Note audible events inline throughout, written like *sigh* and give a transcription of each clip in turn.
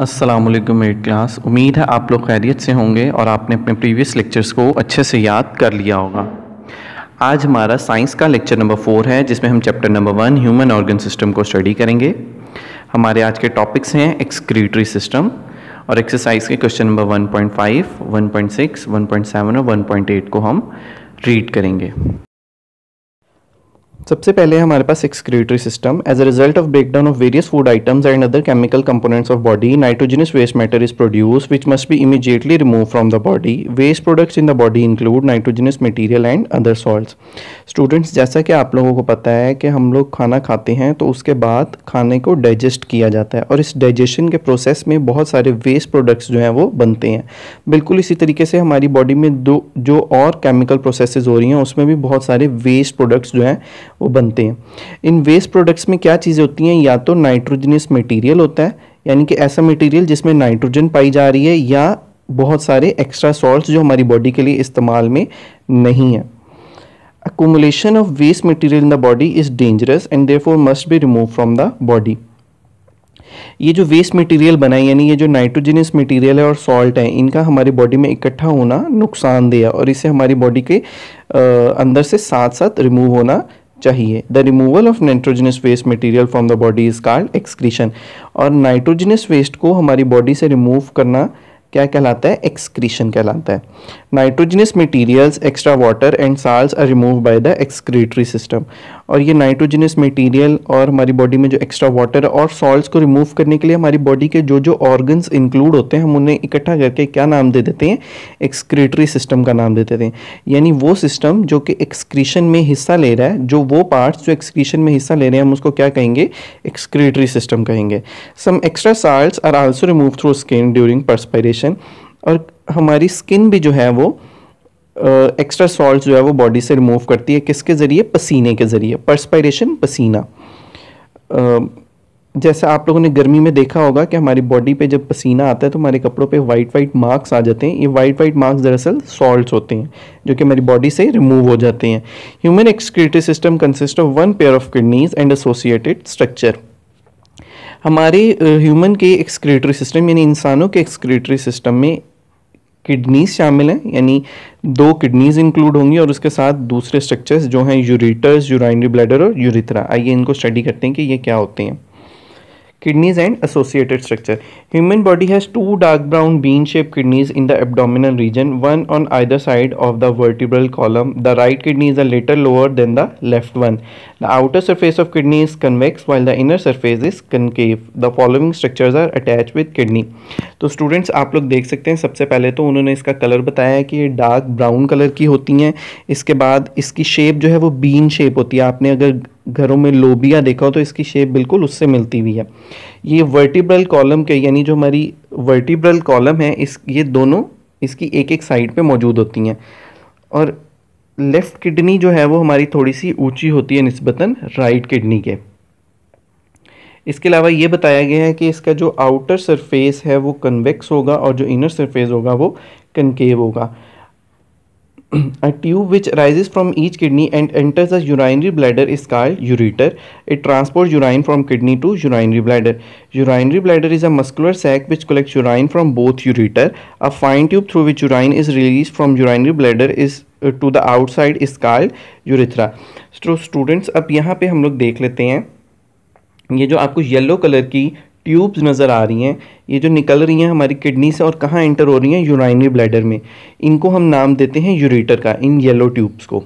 असलम मेरी क्लास उम्मीद है आप लोग खैरियत से होंगे और आपने अपने प्रीवियस लेक्चर्स को अच्छे से याद कर लिया होगा आज हमारा साइंस का लेक्चर नंबर फोर है जिसमें हम chapter number one human organ system को स्टडी करेंगे हमारे आज के टॉपिक्स हैं एक्सक्रीटरी सिस्टम और एक्सरसाइज के क्वेश्चन नंबर 1.5, 1.6, 1.7 और 1.8 को हम रीड करेंगे सबसे पहले हमारे पास excretory system as a result of breakdown of various food items and other chemical components of body nitrogenous waste matter is produce which must be immediately remove from the body waste products in the body include nitrogenous material and other salt students जैसा कि आप लोगों को पता है कि हम लोग खाना खाते हैं तो उसके बाद खाने को डाइजेस्ट किया जाता है और इस डाइजेशन के प्रोसेस में बहुत सारे वेस्ट प्रोडक्ट्स जो हैं वो बनते हैं बिल्कुल इसी तरीके से हमारी बॉडी में दो जो और केमिकल प्रोसेसेस हो रही हैं उसमें भी बहुत सारे वेस्ट प्रोडक्ट्स जो हैं वो बनते हैं इन वेस्ट प्रोडक्ट्स में क्या चीज़ें होती हैं या तो नाइट्रोजनस मटेरियल होता है यानी कि ऐसा मटेरियल जिसमें नाइट्रोजन पाई जा रही है या बहुत सारे एक्स्ट्रा सॉल्ट जो हमारी बॉडी के लिए इस्तेमाल में नहीं है of waste material in the body is dangerous and therefore must be remove from the body ये जो वेस्ट मटेरियल बना है यानी ये जो नाइट्रोजनस मटेरियल है और सॉल्ट है इनका हमारी बॉडी में इकट्ठा होना नुकसानदेह है और इसे हमारी बॉडी के आ, अंदर से साथ साथ रिमूव होना चाहिए the removal of nitrogenous waste material from the body is called excretion और नाइट्रोजनस वेस्ट को हमारी बॉडी से रिमूव करना क्या कहलाता है एक्सक्रीशन कहलाता है nitrogenous materials extra water and salts are remove by the excretory system और ये नाइट्रोजनस मटेरियल और हमारी बॉडी में जो एक्स्ट्रा वाटर और सॉल्ट्स को रिमूव करने के लिए हमारी बॉडी के जो जो ऑर्गन्स इंक्लूड होते हैं हम उन्हें इकट्ठा करके क्या नाम दे देते हैं एक्सक्रेटरी सिस्टम का नाम दे देते हैं यानी वो सिस्टम जो कि एक्सक्रीशन में हिस्सा ले रहा है जो वो पार्ट्स जो एक्सक्रीशन में हिस्सा ले रहे हैं हम उसको क्या कहेंगे एक्सक्रेटरी सिस्टम कहेंगे some extra salts are also remove through skin during perspiration और हमारी स्किन भी जो है वो एक्स्ट्रा सॉल्ट जो है वो बॉडी से रिमूव करती है किसके ज़रिए पसीने के ज़रिए परस्पायरेशन पसीना uh, जैसे आप लोगों ने गर्मी में देखा होगा कि हमारी बॉडी पे जब पसीना आता है तो हमारे कपड़ों पे वाइट वाइट मार्क्स आ जाते हैं ये वाइट वाइट मार्क्स दरअसल सॉल्ट होते हैं जो कि हमारी बॉडी से रिमूव हो जाते हैं human excretive system consist of one pair of kidneys and associated structure हमारे ह्यूमन के एक्सक्रीटरी सिस्टम यानी इंसानों के एक्सक्रीटरी सिस्टम में किडनीज शामिल हैं यानी दो किडनीज इंक्लूड होंगी और उसके साथ दूसरे स्ट्रक्चर्स जो हैं यूरिटर्स यूराइनरी ब्लैडर और यूरिथ्रा आइए इनको स्टडी करते हैं कि ये क्या होते हैं kidneys and associated structure human body has two dark brown bean shaped kidneys in the abdominal region one on either side of the vertebral column the right kidney is a little lower than the left one the outer surface of kidney is convex while the inner surface is concave the following structures are attached with kidney तो students आप लोग देख सकते हैं सबसे पहले तो उन्होंने इसका कलर बताया है कि ये डार्क ब्राउन कलर की होती हैं इसके बाद इसकी शेप जो है वो बीन शेप होती है आपने अगर घरों में लोबिया देखा हो तो इसकी शेप बिल्कुल उससे मिलती हुई है ये वर्टिब्रल कॉलम के यानी जो हमारी वर्टिब्रल कॉलम है इस ये दोनों इसकी एक एक साइड पे मौजूद होती हैं और लेफ़्ट किडनी जो है वो हमारी थोड़ी सी ऊंची होती है नस्बता राइट किडनी के इसके अलावा ये बताया गया है कि इसका जो आउटर सरफेस है वो कन्वेक्स होगा और जो इनर सरफेस होगा वो कनकेव होगा a tube which rises from each kidney and enters the urinary bladder is called ureter. It transports urine from kidney to urinary bladder. Urinary bladder is a muscular sac which collects urine from both ureter. A fine tube through which urine is released from urinary bladder is uh, to the outside is called urethra. So students ab yahan pe hum log dekh lete hain ये जो आपको yellow colour की tubes नज़र आ रही हैं ये जो निकल रही हैं हमारी किडनी से और कहाँ एंटर हो रही हैं यूराइनरी ब्लैडर में इनको हम नाम देते हैं यूरेटर का इन येलो ट्यूब्स को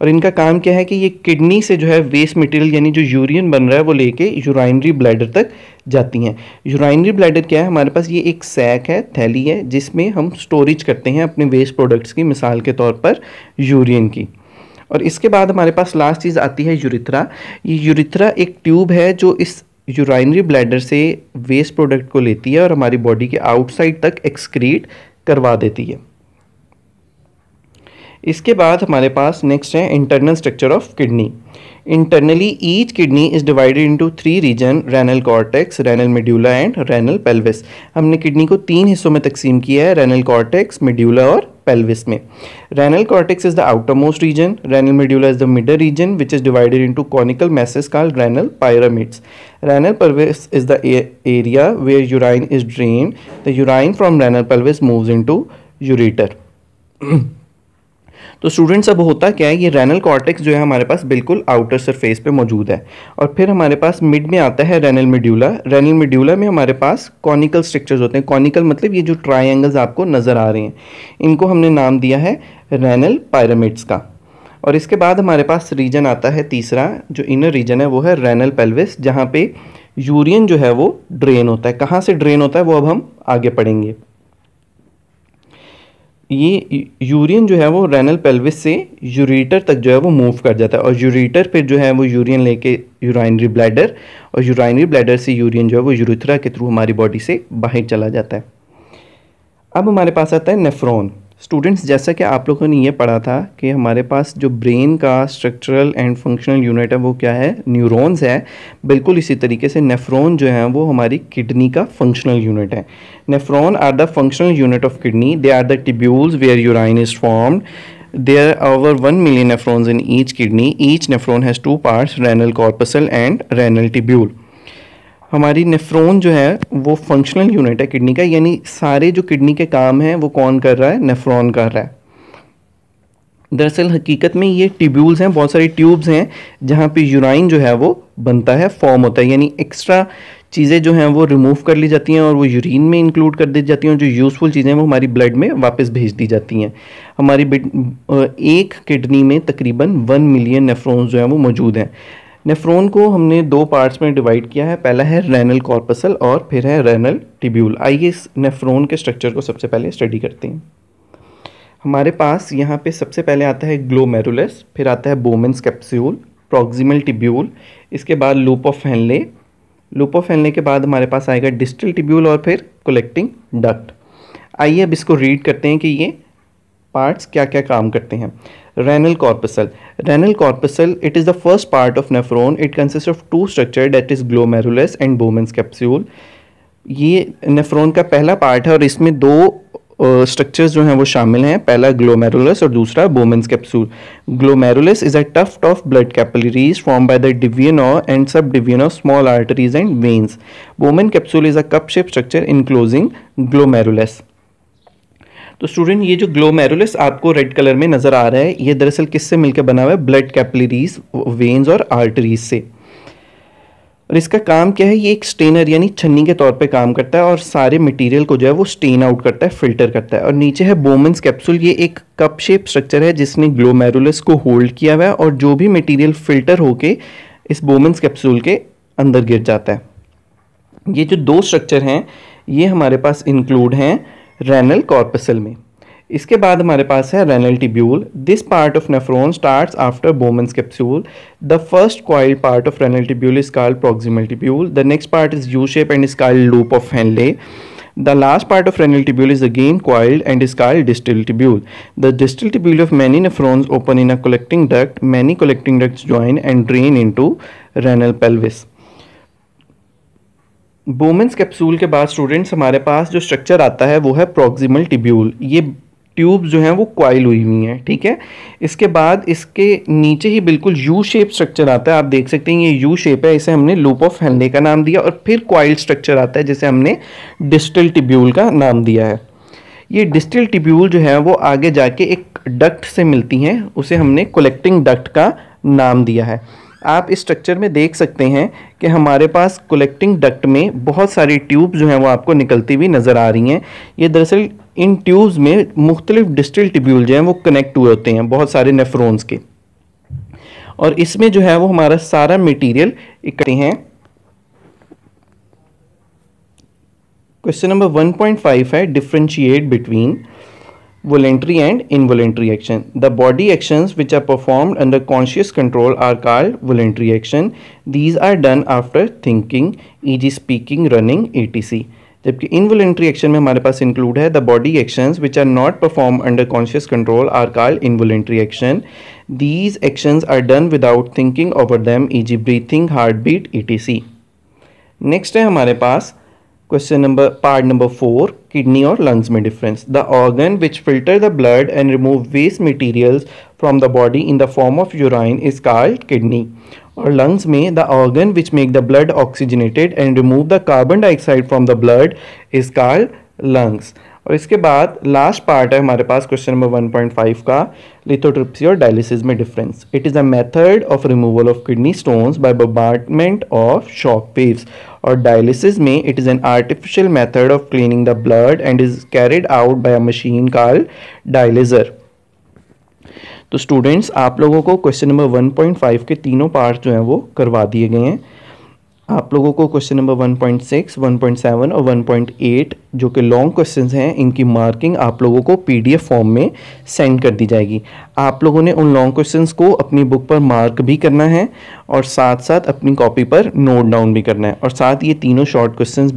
और इनका काम क्या है कि ये किडनी से जो है वेस्ट मटेरियल यानी जो यूरियन बन रहा है वो लेके यूराइनरी ब्लैडर तक जाती हैं यूराइनरी ब्लैडर क्या है हमारे पास ये एक सैक है थैली है जिसमें हम स्टोरेज करते हैं अपने वेस्ट प्रोडक्ट्स की मिसाल के तौर पर यूरियन की और इसके बाद हमारे पास लास्ट चीज़ आती है यूरिथ्रा ये यूरिथ्रा एक ट्यूब है जो इस यूराइनरी ब्लैडर से वेस्ट प्रोडक्ट को लेती है और हमारी बॉडी के आउटसाइड तक एक्सक्रीट करवा देती है इसके बाद हमारे पास नेक्स्ट है internal structure of kidney internally each kidney is divided into three region renal cortex renal medulla and renal pelvis हमने किडनी को तीन हिस्सों में तकसीम किया है रेनल कॉर्टेक्स मेड्यूला और pelvis mein. Renal cortex is the outermost region, renal medulla is the middle region which is divided into conical masses called renal pyramids. Renal pelvis is the area where urine is drained. The urine from renal pelvis moves into ureter. *clears throat* तो students अब होता क्या है ये renal cortex जो है हमारे पास बिल्कुल आउटर सरफेस पे मौजूद है और फिर हमारे पास मिड में आता है रेनल मिड्यूला रेनल मिड्यूला में हमारे पास कॉनिकल स्ट्रक्चर्स होते हैं कॉनिकल मतलब ये जो ट्राइंगल्स आपको नज़र आ रहे हैं इनको हमने नाम दिया है रेनल पायरामिड्स का और इसके बाद हमारे पास रीजन आता है तीसरा जो इनर रीजन है वो है रेनल पेल्विस जहाँ पे यूरियन जो है वो ड्रेन होता है कहाँ से ड्रेन होता है वो अब हम आगे पढ़ेंगे ये यूरिन जो है वो रेनल पेल्विस से यूरेटर तक जो है वो मूव कर जाता है और यूरेटर फिर जो है वो यूरिन लेके यूराइनरी ब्लैडर और यूराइनरी ब्लैडर से यूरिन जो है वो यूरिथ्रा के थ्रू हमारी बॉडी से बाहर चला जाता है अब हमारे पास आता है नेफ्रॉन स्टूडेंट्स जैसा कि आप लोगों ने ये पढ़ा था कि हमारे पास जो ब्रेन का स्ट्रक्चरल एंड फंक्शनल यूनिट है वो क्या है न्यूरॉन्स है बिल्कुल इसी तरीके से नेफ्रॉन जो है वो हमारी किडनी का फंक्शनल यूनिट है nephrons are the functional unit of kidney they are the tubules where urine is formed they are over one million nephrons in each kidney each nephron has two parts, renal corpuscle and renal tubule हमारी nephron जो है वो functional unit है kidney का यानी सारे जो kidney के काम हैं वो कौन कर रहा है नेफ्रोन कर रहा है दरअसल हकीकत में ये ट्यूब्यूल्स हैं बहुत सारी ट्यूब्स हैं जहाँ पे यूराइन जो है वो बनता है फॉर्म होता है यानी एक्स्ट्रा चीज़ें जो हैं वो रिमूव कर ली जाती हैं और वो यूरिन में इंक्लूड कर दी जाती हैं और जो यूज़फुल चीज़ें हैं वो हमारी ब्लड में वापस भेज दी जाती हैं हमारी एक किडनी में तकरीबन वन मिलियन नेफ्रोन्स जो हैं वो मौजूद हैं नेफ्रोन को हमने दो पार्ट्स में डिवाइड किया है पहला है रेनल कॉर्पसल और फिर है रेनल टिब्यूल आइए इस नेफ्रोन के स्ट्रक्चर को सबसे पहले स्टडी करते हैं हमारे पास यहाँ पे सबसे पहले आता है ग्लोमेरुलस फिर आता है बोमेंस कैप्स्यूल प्रॉक्सिमल टिब्यूल इसके बाद loop of Henle loop of Henle के बाद हमारे पास आएगा डिस्टल टिब्यूल और फिर कलेक्टिंग डक्ट आइए अब इसको रीड करते हैं कि ये पार्ट्स क्या क्या काम करते हैं renal corpuscle renal corpuscle it is the first part of nephron it consist of two structure that is glomerulus and Bowman's capsule ये नेफ्रोन का पहला पार्ट है और इसमें दो स्ट्रक्चर्स uh, जो हैं वो शामिल हैं पहला ग्लोमेरुलस और दूसरा Bowman's capsule glomerulus is a tuft of blood capillaries form by the division and subdivision small arteries and veins Bowman capsule is a cup shape structure enclosing glomerulus तो student ये जो glomerulus आपको red colour में नज़र आ रहा है ये दरअसल किससे मिलकर बना हुआ है ब्लड कैपिलरीज वेन्स और आर्टरीज से और इसका काम क्या है ये एक स्टेनर यानी छन्नी के तौर पे काम करता है और सारे मटेरियल को जो है वो स्टेन आउट करता है फिल्टर करता है और नीचे है बोमेंस कैप्सूल ये एक कप शेप स्ट्रक्चर है जिसने ग्लोमेरुलस को होल्ड किया हुआ है और जो भी मटेरियल फिल्टर होके इस बोमेंस कैप्सूल के अंदर गिर जाता है ये जो दो स्ट्रक्चर हैं ये हमारे पास इंक्लूड हैं रेनल कॉर्पसल में इसके बाद हमारे पास है renal tubule this part of nephron start after Bowman's capsule the first coil part of renal tubule is called proximal tubule the next part is U shape and is called loop of Henle the last part of renal tubule is again coiled and is called distal tubule the distal tubule of many nephrons open in a collecting duct many collecting ducts join and drain into renal pelvis Bowman's capsule के बाद students हमारे पास जो structure आता है वो है proximal tubule ये tube जो हैं वो क्वाइल हुई हुई हैं ठीक है इसके बाद इसके नीचे ही बिल्कुल यू शेप स्ट्रक्चर आता है आप देख सकते हैं ये यू शेप है इसे हमने लूप ऑफ हेनले का नाम दिया और फिर क्वाइल स्ट्रक्चर आता है जिसे हमने डिस्टल टिब्यूल का नाम दिया है ये डिस्टल टिब्यूल जो है वो आगे जाके एक डक्ट से मिलती हैं उसे हमने कलेक्टिंग डक्ट का नाम दिया है आप इस स्ट्रक्चर में देख सकते हैं कि हमारे पास कलेक्टिंग डक्ट में बहुत सारी ट्यूब जो हैं वो आपको निकलती हुई नज़र आ रही हैं ये दरअसल इन ट्यूब्स में मुख्तलिफ डिस्टल ट्यूब्यूल जो हैं वो कनेक्ट हुए होते हैं बहुत सारे नेफ्रोन्स के और इसमें जो है वो हमारा सारा मटीरियल इकट्ठे हैं क्वेश्चन नंबर 1.5 है differentiate between voluntary and involuntary action. The body actions which are performed under conscious control are called voluntary action. These are done after thinking, e.g. speaking, running, etc. जबकि involuntary action में हमारे पास include है the body actions which are not perform under conscious control are called involuntary action these actions are done without thinking over them E G breathing heart beat E next है हमारे पास Question number part number 4 kidney or lungs may difference the organ which filter the blood and remove waste materials from the body in the form of urine is called kidney Or lungs may, the organ which make the blood oxygenated and remove the carbon dioxide from the blood is called lungs और इसके बाद last part है हमारे पास question number 1.5 का lithotripsy और dialysis में difference it is a method of removal of kidney stones by bombardment of shock waves और dialysis में it is an artificial method of cleaning the blood and is carried out by a machine call dialyser तो students आप लोगों को question number 1.5 के तीनों part जो हैं वो करवा दिए गए हैं आप लोगों को क्वेश्चन नंबर 1.6, 1.7 और 1.8 जो कि लॉन्ग क्वेश्चन हैं इनकी मार्किंग आप लोगों को पीडीएफ फॉर्म में सेंड कर दी जाएगी आप लोगों ने उन लॉन्ग क्वेश्चन को अपनी बुक पर मार्क भी करना है और साथ साथ अपनी कॉपी पर नोट डाउन भी करना है और साथ ये तीनों शॉर्ट क्वेश्चन